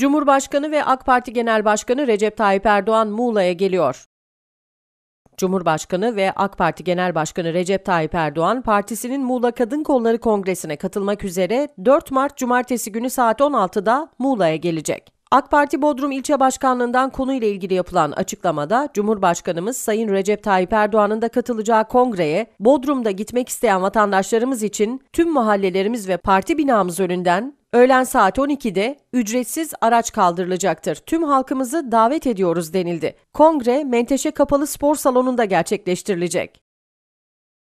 Cumhurbaşkanı ve AK Parti Genel Başkanı Recep Tayyip Erdoğan Muğla'ya geliyor. Cumhurbaşkanı ve AK Parti Genel Başkanı Recep Tayyip Erdoğan, partisinin Muğla Kadın Kolları Kongresi'ne katılmak üzere 4 Mart Cumartesi günü saat 16'da Muğla'ya gelecek. AK Parti Bodrum İlçe Başkanlığından konuyla ilgili yapılan açıklamada Cumhurbaşkanımız Sayın Recep Tayyip Erdoğan'ın da katılacağı kongreye Bodrum'da gitmek isteyen vatandaşlarımız için tüm mahallelerimiz ve parti binamız önünden Öğlen saat 12'de ücretsiz araç kaldırılacaktır. Tüm halkımızı davet ediyoruz denildi. Kongre Menteşe Kapalı Spor Salonu'nda gerçekleştirilecek.